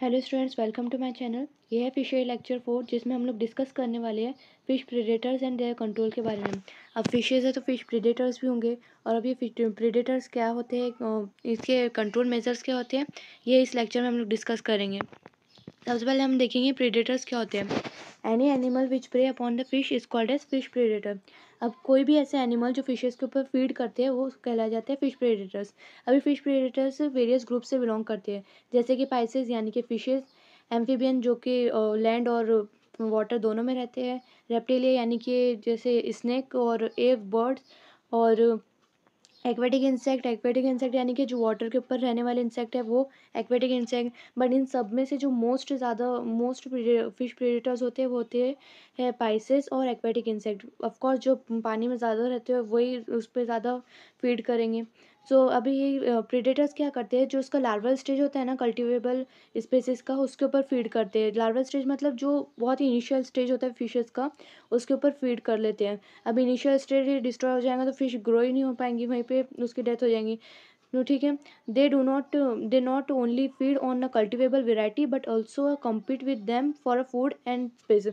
hello students welcome to my channel ये है fish lecture four जिसमें हम लोग डिस्कस करने वाले हैं fish predators and their control के बारे में अब फिशेज है तो फिश प्रेडेटर्स भी होंगे और अब ये प्रेडेटर्स क्या होते हैं इसके कंट्रोल मेजर्स क्या होते हैं ये इस लेक्चर में हम लोग डिस्कस करेंगे सबसे पहले हम देखेंगे प्रेडेटर्स क्या होते हैं any animal which prey upon the fish is called as fish predator अब कोई भी ऐसे एनिमल जो फिशेस के ऊपर फीड करते हैं वो कहलाए जाते हैं फिश प्रेडेटर्स अभी फिश प्रेडेटर्स वेरियस ग्रुप से बिलोंग करते हैं जैसे कि पाइसिस यानी कि फ़िशेज एम्फीबियन जो कि लैंड और वाटर दोनों में रहते हैं रेप्टेलिया यानी कि जैसे स्नैक और एव बर्ड्स और एक्वेटिक इंसेक्ट एक्वेटिक इंसेक्ट यानी कि जो वाटर के ऊपर रहने वाले इंसेक्ट है वो एक्वेटिक इंसेक्ट बट इन सब में से जो मोस्ट ज़्यादा मोस्ट फिश प्रेडेटर्स होते हैं वो होते हैं पाइसेस और एक्वेटिक इंसेक्ट ऑफकोर्स जो पानी में ज़्यादा रहते हैं वही उस पर ज़्यादा फीड करेंगे सो अभी ये प्रीडेटर्स क्या करते हैं जो उसका लार्वल स्टेज होता है ना कल्टिवेबल स्पेसिस का उसके ऊपर फीड करते हैं लार्वल स्टेज मतलब जो बहुत ही इनिशियल स्टेज होता है फिशेस का उसके ऊपर फीड कर लेते हैं अब इनिशियल स्टेज डिस्ट्रॉय हो जाएगा तो फिश ग्रो ही नहीं हो पाएंगी वहीं पर उसकी डेथ हो जाएंगी नो ठीक है they do not they not only feed on a cultivable variety but also compete with them for a food and space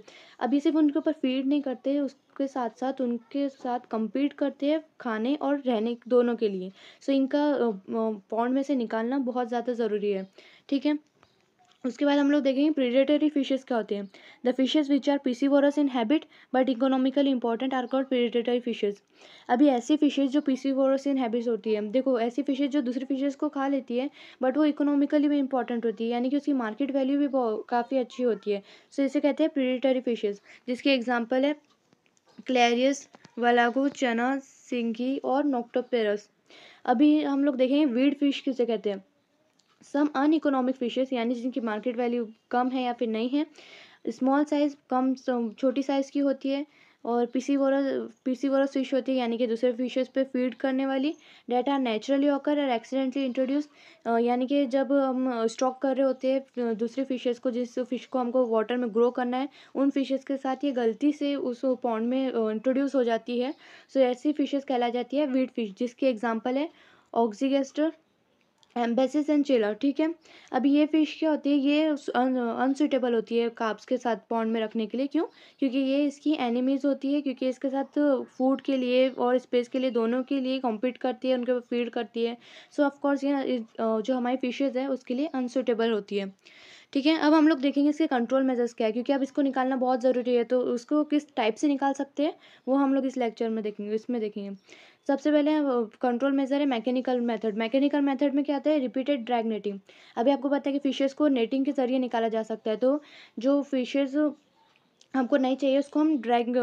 अभी सिर्फ उनके ऊपर फीड नहीं करते उसके साथ साथ उनके साथ कम्पीट करते हैं खाने और रहने दोनों के लिए सो so, इनका पॉन्ड में से निकालना बहुत ज़्यादा ज़रूरी है ठीक है उसके बाद हम लोग देखेंगे प्रीडेटरी फिशेज़ क्या होते हैं the fishes which are piscivorous in habit but economically important are called predatory fishes अभी ऐसी फिशेज़ जो पीसीवोरस इन हैबिट्स होती है देखो ऐसी फिशेज़ जो दूसरी फिशेज़ को खा लेती है बट वो इकोनॉमिकली भी इंपॉर्टेंट होती है यानी कि उसकी मार्केट वैल्यू भी काफ़ी अच्छी होती है सो so, इसे कहते हैं प्रीडेटरी फिशेज़ जिसकी एग्जाम्पल है क्लैरियस वलागो चना सिंगी और नोक्टोपेरस अभी हम लोग देखेंगे वीड फिश किसे कहते हैं सम अन इकोनॉमिक फिशेज यानी जिनकी मार्केट वैल्यू कम है या फिर नहीं है स्मॉल साइज़ कम छोटी साइज़ की होती है और पीसी पीसी पीसीवोरस फिश होती है यानी कि दूसरे फिशेज़ पे फीड करने वाली डेटा नेचुरली होकर और एक्सीडेंटली इंट्रोड्यूस यानी कि जब हम स्टॉक कर रहे होते हैं दूसरे फिशेज को जिस फिश को हमको वाटर में ग्रो करना है उन फिशेज़ के साथ ये गलती से उस पॉन्ड में इंट्रोड्यूस हो जाती है सो so, ऐसी फिशेज कहलाई जाती है वीड फिश जिसकी एग्जाम्पल है ऑक्सीगेस्टर एम्बेसिस एंड चिलर ठीक है अब ये फ़िश क्या होती है ये अनसुटेबल होती है काप्स के साथ पॉन्ड में रखने के लिए क्यों क्योंकि ये इसकी एनिमीज़ होती है क्योंकि इसके साथ फूड के लिए और स्पेस के लिए दोनों के लिए कॉम्पीट करती है उनके ऊपर फीड करती है सो ऑफ कोर्स ये uh, जो हमारी फिशेज़ है उसके लिए अनसुटेबल होती है ठीक है अब हम लोग देखेंगे इसके कंट्रोल मेजर्स क्या है क्योंकि अब इसको निकालना बहुत ज़रूरी है तो उसको किस टाइप से निकाल सकते हैं वो हम लोग इस लेक्चर में देखेंगे इसमें देखेंगे सबसे पहले कंट्रोल मेजर है मैकेनिकल मेथड मैकेनिकल मेथड में क्या आता है रिपीटेड ड्रैग नेटिंग अभी आपको पता है कि फिशेज़ को नेटिंग के जरिए निकाला जा सकता है तो जो फिशेज हमको नहीं चाहिए उसको हम ड्रैग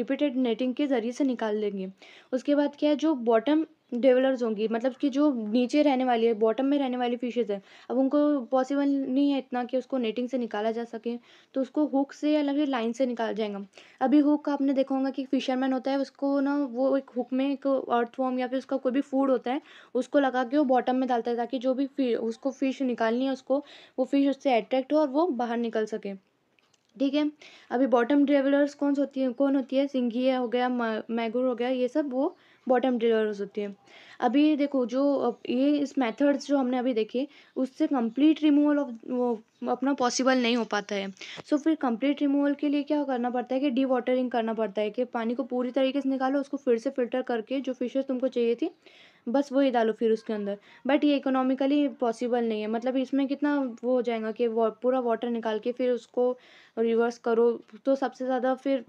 रिपीटेड नेटिंग के ज़रिए से निकाल लेंगे उसके बाद क्या है जो बॉटम डेवलर्स होंगी मतलब कि जो नीचे रहने वाली है बॉटम में रहने वाली फिशेज़ है अब उनको पॉसिबल नहीं है इतना कि उसको नेटिंग से निकाला जा सके तो उसको हुक से या अलग लाइन से निकाल जाएगा अभी हुक का आपने देखा होगा कि फिशरमैन होता है उसको ना वो एक हुक में एक अर्थ फॉर्म या फिर उसका कोई भी फूड होता है उसको लगा के वो बॉटम में डालता है ताकि जो भी फी उसको फ़िश निकालनी है उसको वो फ़िश उससे अट्रैक्ट हो और वो बाहर निकल सके ठीक है अभी बॉटम ड्रेवलर्स कौन होती है कौन होती है सिंघिया हो गया मैगुर हो गया ये सब वो बॉटम ड्रेवलर्स होती है अभी देखो जो ये इस मेथड्स जो हमने अभी देखे उससे कंप्लीट रिमूवल ऑफ वो अपना पॉसिबल नहीं हो पाता है सो so, फिर कंप्लीट रिमूवल के लिए क्या करना पड़ता है कि डी वाटरिंग करना पड़ता है कि पानी को पूरी तरीके से निकालो उसको फिर से फिल्टर करके जो फिशेज तुमको चाहिए थी बस वही डालो फिर उसके अंदर बट ये इकोनॉमिकली पॉसिबल नहीं है मतलब इसमें कितना वो हो जाएगा कि वो पूरा वाटर निकाल के फिर उसको रिवर्स करो तो सबसे ज़्यादा फिर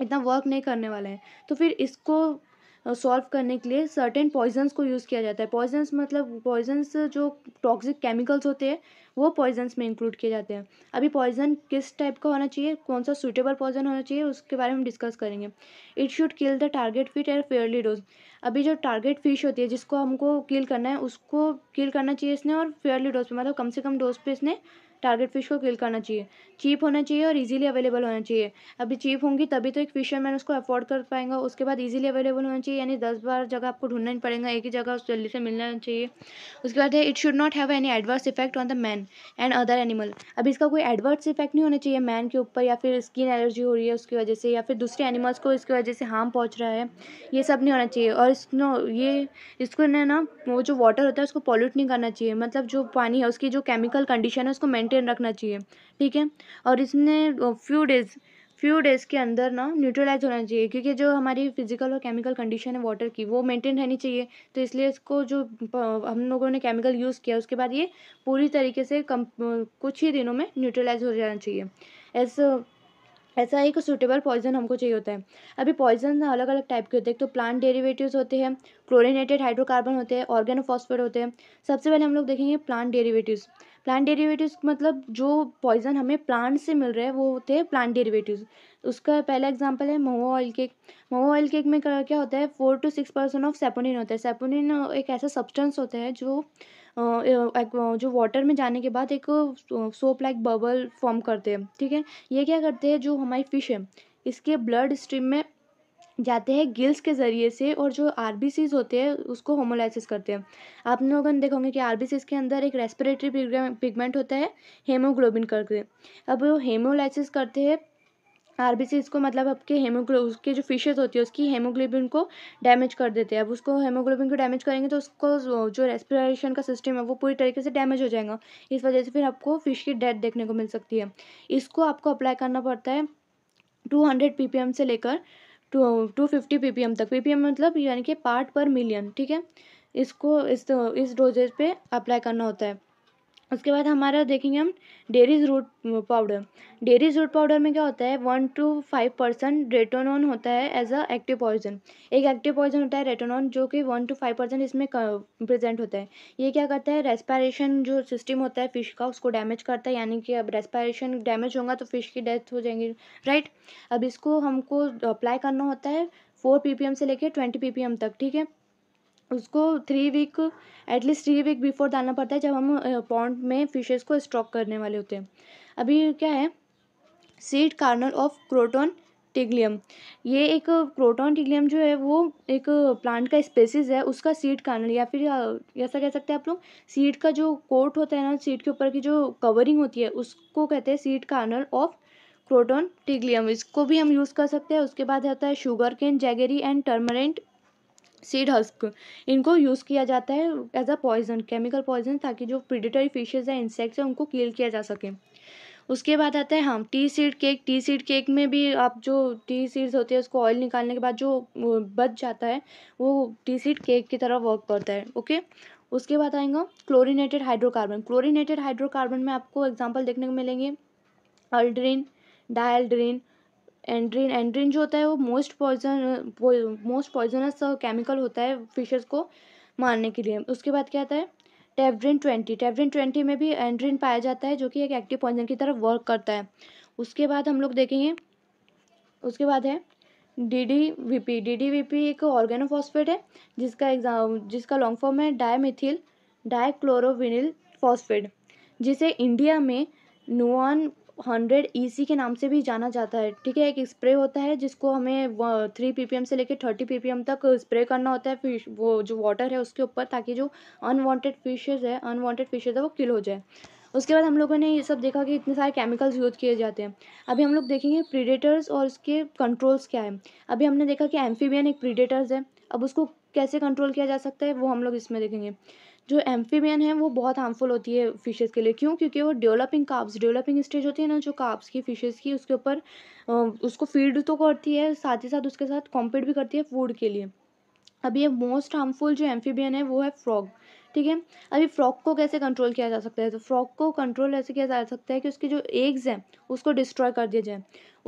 इतना वर्क नहीं करने वाला है तो फिर इसको सॉल्व करने के लिए सर्टेन पॉइजन्स को यूज़ किया जाता है पॉइजन्स मतलब पॉइजन्स जो टॉक्सिक केमिकल्स होते हैं वो पॉइजन्स में इंक्लूड किए जाते हैं अभी पॉइजन किस टाइप का होना चाहिए कौन सा सूटेबल पॉइजन होना चाहिए उसके बारे में हम डिस्कस करेंगे it should kill the target fit and fairly dose अभी जो टारगेट फिश होती है जिसको हमको किल करना है उसको किल करना चाहिए इसने और फेयरली डोज पे मतलब कम से कम डोज पे इसने टारगेट फिश को किल करना चाहिए चीप होना चाहिए और इजीली अवेलेबल होना चाहिए अभी चीप होंगी तभी तो एक फिशरमैन उसको अफोर्ड कर पाएगा उसके बाद इजीली अवेलेबल होना चाहिए यानी दस बार जगह आपको ढूंढना नहीं पड़ेगा एक ही जगह उस जल्दी से मिलना चाहिए उसके बाद it should not have any adverse effect on the man and other animal अभी इसका कोई एडवर्स इफेक्ट नहीं होना चाहिए मैन के ऊपर या फिर स्किन एलर्जी हो रही है उसकी वजह से या फिर दूसरे एनिमल्स को इसकी वजह से हार्म पहुँच रहा है ये सब नहीं होना चाहिए और इसको ये इसको ना वो जो वाटर होता है उसको पॉल्यूट नहीं करना चाहिए मतलब जो पानी है उसकी जो केमिकल कंडीशन है उसको मेन मेंटेन रखना चाहिए ठीक है और इसमें फ्यू डेज़ फ्यू डेज़ के अंदर ना न्यूट्रलाइज होना चाहिए क्योंकि जो हमारी फिजिकल और केमिकल कंडीशन है वाटर की वो मेंटेन रहनी चाहिए तो इसलिए इसको जो हम लोगों ने केमिकल यूज़ किया उसके बाद ये पूरी तरीके से कम कुछ ही दिनों में न्यूट्रलाइज हो जाना चाहिए ऐसा ऐसा एक सूटेबल पॉइजन हमको चाहिए होता है अभी पॉइजन अलग अलग टाइप के होते हैं एक तो प्लांट डेरिवेटिव्स होते हैं क्लोरिनेटेड हाइड्रोकार्बन होते हैं ऑर्गेनोफॉस्फेट होते हैं सबसे पहले हम लोग देखेंगे प्लांट डेरिवेटिव्स प्लांट डेरिवेटिव्स मतलब जो पॉइजन हमें प्लांट से मिल रहे हैं वो होते हैं प्लांट डेरिवेटिव्स उसका पहला एग्जांपल है mahua oil cake mahua oil cake में क्या होता है four to six percent of saponin होता है सेपोनिन एक ऐसा सब्सटेंस होता है जो जो वाटर में जाने के बाद एक सोप लाइक बबल फॉर्म करते हैं ठीक है ये क्या करते हैं जो हमारी फिश है इसके ब्लड स्ट्रीम में जाते हैं गिल्स के ज़रिए से और जो आर होते हैं उसको होमोलाइसिस करते हैं आप लोगों ने देखोगे कि आर के अंदर एक रेस्पिरेटरी पिगमेंट होता है हेमोग्लोबिन करके अब वो हेमोलाइसिस करते हैं आर को मतलब आपके हेमोग्लो उसके जो फिशेज होती है उसकी हेमोग्लोबिन को डैमेज कर देते हैं अब उसको हेमोग्लोबिन को डैमेज करेंगे तो उसको जो रेस्पिरेशन का सिस्टम है वो पूरी तरीके से डैमेज हो जाएगा इस वजह से फिर आपको फिश की डेथ देखने को मिल सकती है इसको आपको अप्लाई करना पड़ता है टू हंड्रेड पी से लेकर टू टू फिफ्टी पी तक पी मतलब यानी कि पार्ट पर मिलियन ठीक है इसको इस इस डोजेज पे अप्लाई करना होता है उसके बाद हमारा देखेंगे हम derris root powder derris root powder में क्या होता है one to five percent rotenone होता है एज अ एक्टिव पॉइजन एक एक्टिव पॉइजन होता है रेटोनॉन जो कि वन टू फाइव परसेंट इसमें प्रेजेंट होता है ये क्या करता है रेस्पायरेशन जो सिस्टम होता है फ़िश का उसको डैमेज करता है यानी कि अब रेस्पायरेशन डैमेज होगा तो फ़िश की डेथ हो जाएंगी राइट अब इसको हमको अप्लाई करना होता है फोर पी से लेकर ट्वेंटी पी तक ठीक है उसको three week at least three week before डालना पड़ता है जब हम पॉन्ड में फिशेस को स्टॉक करने वाले होते हैं अभी क्या है seed kernel of croton tiglium ये एक क्रोटोन टिग्लियम जो है वो एक प्लांट का स्पेसिस है उसका सीड कार्नल या फिर ऐसा कह सकते हैं आप लोग सीड का जो कोट होता है ना सीड के ऊपर की जो कवरिंग होती है उसको कहते हैं seed kernel of croton tiglium इसको भी हम यूज़ कर सकते हैं उसके बाद आता है sugar cane jaggery and tamarind seed husk इनको यूज़ किया जाता है as a poison chemical poison ताकि जो प्रिडेटरी फिशेज हैं इंसेक्ट्स हैं उनको किल किया जा सके उसके बाद आता है हम tea seed cake tea seed cake में भी आप जो टी सीड्स होती है उसको ऑयल निकालने के बाद जो बच जाता है वो टी सीड केक की तरह वर्क करता है ओके उसके बाद आएगा क्लोरीनेटेड हाइड्रोकार्बन क्लोरीनेटेड हाइड्रोकार्बन में आपको एग्जाम्पल देखने को मिलेंगे अल्ड्रीन डायल्ड्रीन एंड्रीन एंड्रीन जो होता है वो most poison most poisonous chemical होता है फिशेस को मारने के लिए उसके बाद क्या आता है टेवरिन ट्वेंटी टेवरिन ट्वेंटी में भी एंड्रीन पाया जाता है जो कि एक एक्टिव पॉइजन की तरफ वर्क करता है उसके बाद हम लोग देखेंगे उसके बाद है D D V P D D V P एक ऑर्गेनोफॉस्फेट है जिसका एग्जाम जिसका लॉन्ग फॉर्म है डायमिथिल डायक्लोरोविनिल फॉस्फेट जिसे इंडिया में नुआन हंड्रेड ई e के नाम से भी जाना जाता है ठीक है एक स्प्रे होता है जिसको हमें थ्री पी से लेकर थर्टी पी तक स्प्रे करना होता है फिश वो जो वाटर है उसके ऊपर ताकि जो अनवांटेड फिशेज़ है अनवांटेड फिशेज़ है वो किल हो जाए उसके बाद हम लोगों ने ये सब देखा कि इतने सारे केमिकल्स यूज किए जाते हैं अभी हम लोग देखेंगे प्रीडेटर्स और उसके कंट्रोल्स क्या है अभी हमने देखा कि एम्फीबियन एक प्रीडेटर्स है अब उसको कैसे कंट्रोल किया जा सकता है वो हम लोग इसमें देखेंगे जो एम्फीबियन है वो बहुत हार्मफुल होती है फ़िशेज़ के लिए क्यों क्योंकि वो डेवलपिंग काप्स डेवलपिंग स्टेज होती है ना जो काप्स की फ़िशेज़ की उसके ऊपर उसको फीड तो करती है साथ ही साथ उसके साथ कॉम्पीट भी करती है फूड के लिए अब ये मोस्ट हार्मफुल जो एम्फीबियन है वो है फ्रॉग ठीक है अभी फ्रॉक को कैसे कंट्रोल किया जा सकता है तो फ्रॉक को कंट्रोल ऐसे किया जा सकता है कि उसके जो एग्स हैं उसको डिस्ट्रॉय कर दिया जाए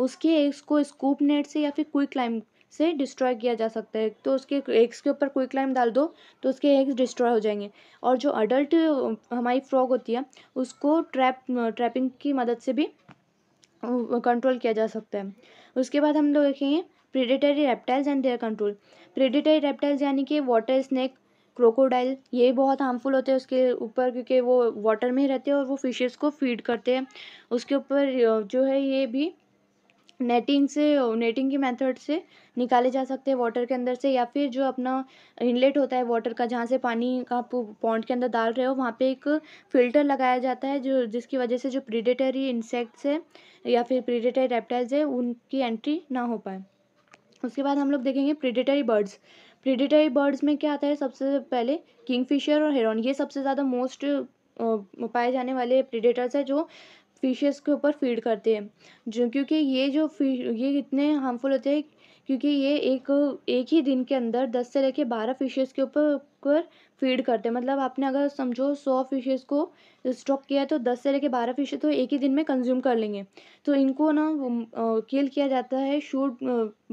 उसके एग्स को स्कूप नेट से या फिर क्विक क्लाइम से डिस्ट्रॉय किया जा सकता है तो उसके एग्स के ऊपर क्विक लाइम डाल दो तो उसके एग्स डिस्ट्रॉय हो जाएंगे और जो अडल्ट हमारी फ्रॉग होती है उसको ट्रैप ट्रैपिंग की मदद से भी कंट्रोल किया जा सकता है उसके बाद हम लोग देखेंगे predatory reptiles and their control predatory reptiles यानी कि वाटर स्नैक क्रोकोडाइल ये बहुत हार्मफुल होते हैं उसके ऊपर क्योंकि वो वाटर में ही रहते हैं और वो फिशेस को फीड करते हैं उसके ऊपर जो है ये भी नेटिंग से नेटिंग की मेथड से निकाले जा सकते हैं वाटर के अंदर से या फिर जो अपना इनलेट होता है वाटर का जहाँ से पानी का आप पॉन्ड के अंदर डाल रहे हो वहाँ पे एक फ़िल्टर लगाया जाता है जो जिसकी वजह से जो प्रीडेटरी इंसेक्ट्स है या फिर प्रीडेटरी रेप्टाइल्स है उनकी एंट्री ना हो पाए उसके बाद हम लोग देखेंगे प्रीडेटरी बर्ड्स प्रीडेटरी बर्ड्स में क्या आता है सबसे पहले किंगफिशर और हेरॉन ये सबसे ज़्यादा मोस्ट पाए जाने वाले प्रीडेटर्स है जो फ़िशेज़ के ऊपर फ़ीड करते हैं जो क्योंकि ये जो ये इतने हार्मफुल होते हैं क्योंकि ये एक एक ही दिन के अंदर दस से लेके बारह फिशेस के ऊपर ऊपर फीड करते हैं मतलब आपने अगर समझो सौ फिशेस को स्टॉक किया है तो दस से लेके बारह फिशेस तो एक ही दिन में कंज्यूम कर लेंगे तो इनको ना किल किया जाता है शूट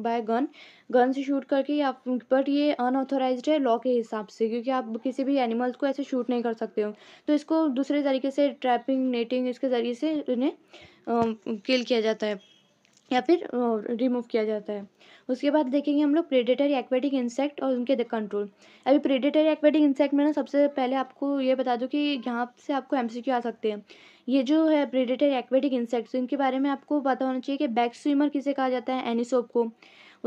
बाय गन गन से शूट करके या बट ये अनऑथोराइज है लॉ के हिसाब से क्योंकि आप किसी भी एनिमल्स को ऐसे शूट नहीं कर सकते हो तो इसको दूसरे तरीके से ट्रैपिंग नेटिंग इसके ज़रिए से इन्हें किल किया जाता है या फिर रिमूव किया जाता है उसके बाद देखेंगे हम लोग प्रेडेटरी एक्वेटिक इंसेक्ट और उनके कंट्रोल अभी प्रेडेटरी एक्वेटिक इंसेक्ट में ना सबसे पहले आपको ये बता दूँ कि यहाँ से आपको एमसीक्यू आ सकते हैं ये जो है प्रेडेटरी एक्वेटिक इंसेक्ट्स इनके बारे में आपको पता होना चाहिए कि बैक स्विमर किसे कहा जाता है एनिसोप को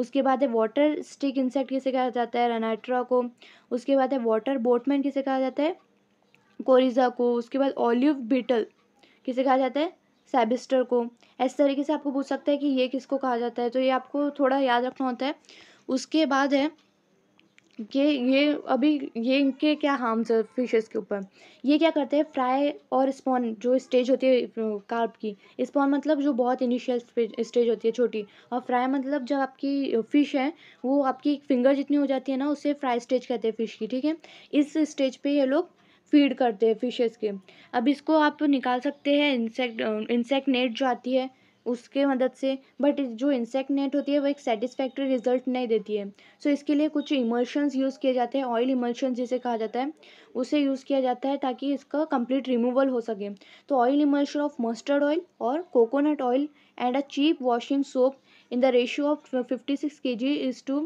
उसके बाद है वाटर स्टिक इंसेक्ट किसे कहा जाता है रनाइट्रा को उसके बाद है वाटर बोटमैन किसे कहा जाता है कोरिजा को उसके बाद ऑलिव बीटल किसे कहा जाता है सैबिस्टर को ऐसे तरीके से आपको पूछ सकता है कि ये किसको कहा जाता है तो ये आपको थोड़ा याद रखना होता है उसके बाद है कि ये अभी ये इनके क्या हार्म्स है फिशेस के ऊपर ये क्या करते हैं फ्राई और स्पॉन जो स्टेज होती है कार्प की स्पॉन मतलब जो बहुत इनिशियल स्टेज होती है छोटी और फ्राई मतलब जब आपकी फ़िश है वो आपकी फिंगर जितनी हो जाती है ना उसे फ्राई स्टेज कहते हैं फ़िश की ठीक है इस स्टेज पे ये लोग फीड करते हैं फिशेज़ के अब इसको आप निकाल सकते हैं इंसेक्ट इंसेक्ट नेट जो आती है उसके मदद से बट जो इंसेक्ट नेट होती है वो एक सेटिस्फैक्ट्री रिजल्ट नहीं देती है सो so, इसके लिए कुछ इमल्शंस यूज़ किए जाते हैं ऑयल इमर्शन जिसे कहा जाता है उसे यूज़ किया जाता है ताकि इसका कंप्लीट रिमूवल हो सके तो oil emulsion of mustard oil और coconut oil and a cheap washing soap in the ratio of fifty six K G is to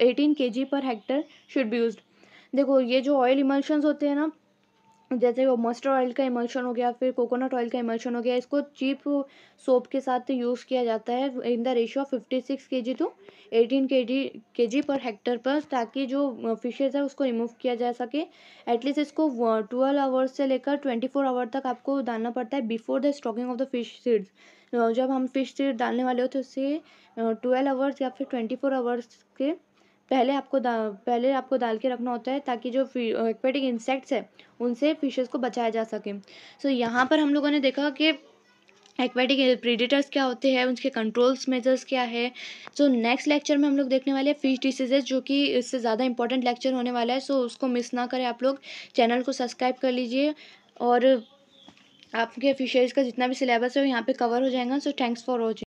eighteen के जी per hectare should be use देखो ये जो ऑयल इमल्शंस होते हैं ना जैसे वो मस्टर्ड ऑयल का इमल्शन हो गया फिर कोकोनट ऑयल का इमल्शन हो गया इसको चीप सोप के साथ यूज़ किया जाता है in the ratio of fifty six K G to eighteen के जी के जी पर हेक्टर पर ताकि जो फिशेज़ है उसको रिमूव किया जा सके एटलीस्ट इसको ट्वेल्व आवर्स से लेकर ट्वेंटी फोर आवर तक आपको डालना पड़ता है before the stocking of the fish seeds जब हम फिश सीड डालने वाले होते उससे ट्वेल्व आवर्स या फिर ट्वेंटी फोर आवर्स के पहले आपको पहले आपको डाल के रखना होता है ताकि जो एक्वेटिक इंसेक्ट्स है उनसे फिशेस को बचाया जा सके सो so, यहाँ पर हम लोगों ने देखा कि एक्वेटिक प्रीडेटर्स क्या होते हैं उनके कंट्रोल्स मेजर्स क्या है सो नेक्स्ट लेक्चर में हम लोग देखने वाले हैं फिश डिसीजेज जो कि इससे ज़्यादा इंपॉर्टेंट लेक्चर होने वाला है सो so उसको मिस ना करें आप लोग चैनल को सब्सक्राइब कर लीजिए और आपके फिशेज का जितना भी सिलेबस है वो यहाँ पर कवर हो जाएगा सो थैंक्स फॉर वॉचिंग